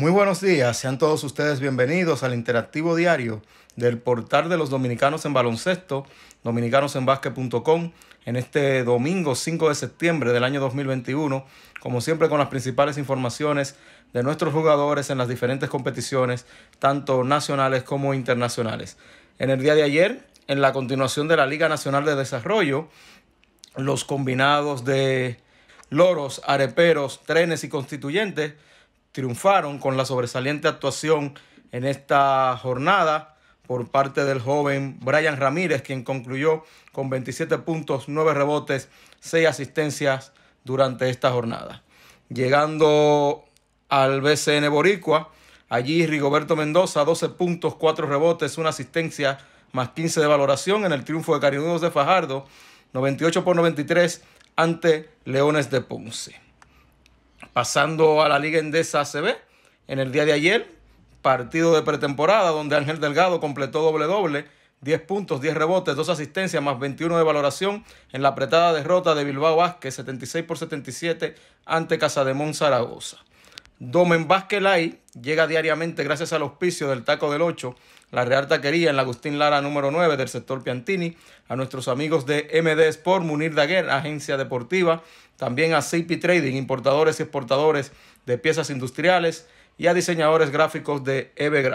Muy buenos días, sean todos ustedes bienvenidos al interactivo diario del portal de los dominicanos en baloncesto, dominicanosenbasque.com, en este domingo 5 de septiembre del año 2021, como siempre con las principales informaciones de nuestros jugadores en las diferentes competiciones, tanto nacionales como internacionales. En el día de ayer, en la continuación de la Liga Nacional de Desarrollo, los combinados de loros, areperos, trenes y constituyentes, triunfaron con la sobresaliente actuación en esta jornada por parte del joven Brian Ramírez, quien concluyó con 27 puntos, 9 rebotes, 6 asistencias durante esta jornada. Llegando al BCN Boricua, allí Rigoberto Mendoza, 12 puntos, 4 rebotes, 1 asistencia, más 15 de valoración en el triunfo de Cariudos de Fajardo, 98 por 93 ante Leones de Ponce. Pasando a la Liga Endesa ACB, en el día de ayer, partido de pretemporada donde Ángel Delgado completó doble-doble, 10 puntos, 10 rebotes, 2 asistencias, más 21 de valoración en la apretada derrota de Bilbao Vázquez, 76 por 77 ante Casademón Zaragoza. Domen Vázquez llega diariamente gracias al auspicio del Taco del 8, la Real Taquería en la Agustín Lara número 9 del sector Piantini, a nuestros amigos de MD Sport, Munir Daguer, agencia deportiva, también a CP Trading, importadores y exportadores de piezas industriales, y a diseñadores gráficos de EVE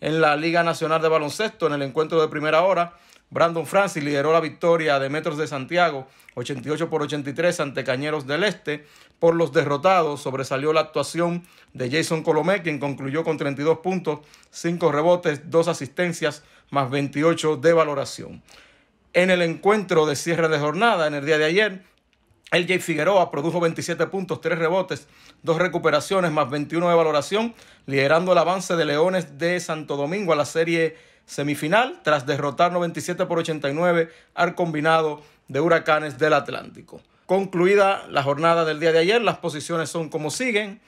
En la Liga Nacional de Baloncesto, en el encuentro de primera hora, Brandon Francis lideró la victoria de Metros de Santiago, 88 por 83 ante Cañeros del Este. Por los derrotados sobresalió la actuación de Jason Colomé, quien concluyó con 32 puntos, 5 rebotes, 2 asistencias, más 28 de valoración. En el encuentro de cierre de jornada, en el día de ayer, el J. Figueroa produjo 27 puntos, 3 rebotes, 2 recuperaciones más 21 de valoración, liderando el avance de Leones de Santo Domingo a la serie semifinal tras derrotar 97 por 89 al combinado de Huracanes del Atlántico. Concluida la jornada del día de ayer, las posiciones son como siguen.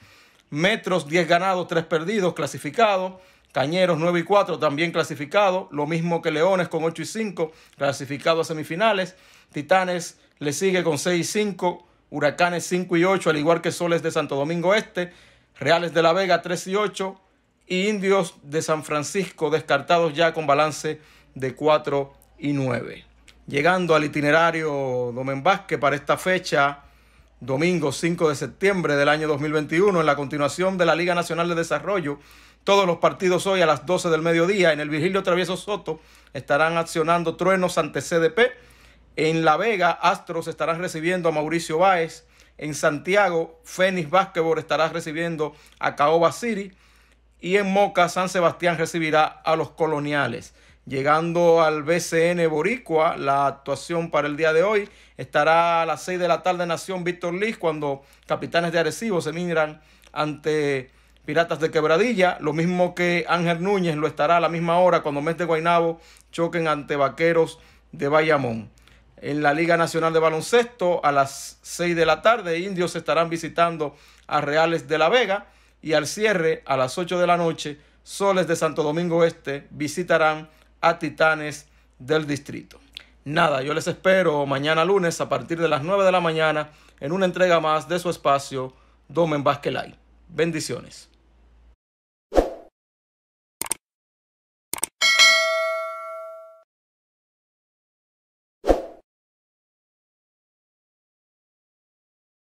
Metros 10 ganados, 3 perdidos, clasificado. Cañeros 9 y 4 también clasificado, lo mismo que Leones con 8 y 5 clasificado a semifinales. Titanes le sigue con 6 y 5, Huracanes 5 y 8, al igual que Soles de Santo Domingo Este, Reales de la Vega 3 y 8 y Indios de San Francisco descartados ya con balance de 4 y 9. Llegando al itinerario Domen Vázquez para esta fecha, domingo 5 de septiembre del año 2021, en la continuación de la Liga Nacional de Desarrollo, todos los partidos hoy a las 12 del mediodía en el Virgilio Travieso Soto estarán accionando truenos ante CDP. En La Vega, Astros estará recibiendo a Mauricio Báez. En Santiago, Fénix Básquetbol estará recibiendo a Caoba City. Y en Moca, San Sebastián recibirá a los coloniales. Llegando al BCN Boricua, la actuación para el día de hoy estará a las 6 de la tarde Nación Víctor Liz cuando Capitanes de Arecibo se miran ante Piratas de Quebradilla, lo mismo que Ángel Núñez lo estará a la misma hora cuando Mes de Guainabo choquen ante Vaqueros de Bayamón en la Liga Nacional de Baloncesto a las 6 de la tarde. Indios estarán visitando a Reales de la Vega y al cierre a las 8 de la noche, Soles de Santo Domingo Este visitarán a Titanes del Distrito. Nada, yo les espero mañana lunes a partir de las 9 de la mañana en una entrega más de su espacio Domen Basquelay. Bendiciones.